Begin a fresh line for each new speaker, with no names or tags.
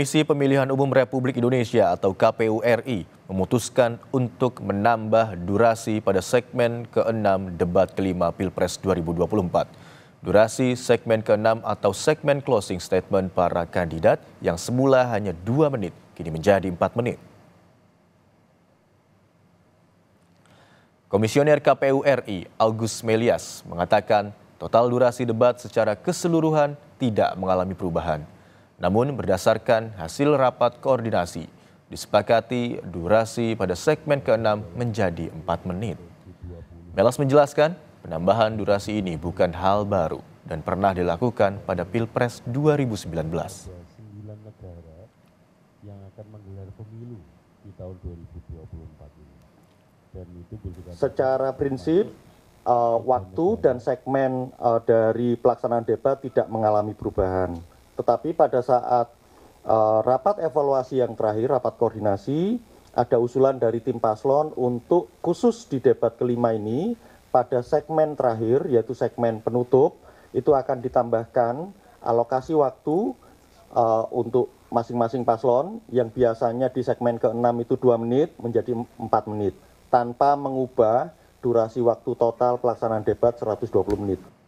Komisi Pemilihan Umum Republik Indonesia atau KPU RI memutuskan untuk menambah durasi pada segmen ke-6 debat kelima Pilpres 2024. Durasi segmen ke-6 atau segmen closing statement para kandidat yang semula hanya 2 menit kini menjadi 4 menit. Komisioner KPU RI Agus Melias mengatakan total durasi debat secara keseluruhan tidak mengalami perubahan. Namun berdasarkan hasil rapat koordinasi, disepakati durasi pada segmen ke-6 menjadi 4 menit. Melas menjelaskan, penambahan durasi ini bukan hal baru dan pernah dilakukan pada Pilpres 2019.
yang akan menggelar pemilu di tahun 2024 ini. Dan itu Secara
prinsip, uh, waktu dan segmen uh, dari pelaksanaan debat tidak mengalami perubahan tetapi pada saat uh, rapat evaluasi yang terakhir, rapat koordinasi, ada usulan dari tim paslon untuk khusus di debat kelima ini pada segmen terakhir yaitu segmen penutup itu akan ditambahkan alokasi waktu uh, untuk masing-masing paslon yang biasanya di segmen ke-6 itu 2 menit menjadi 4 menit tanpa mengubah durasi waktu total pelaksanaan debat 120 menit.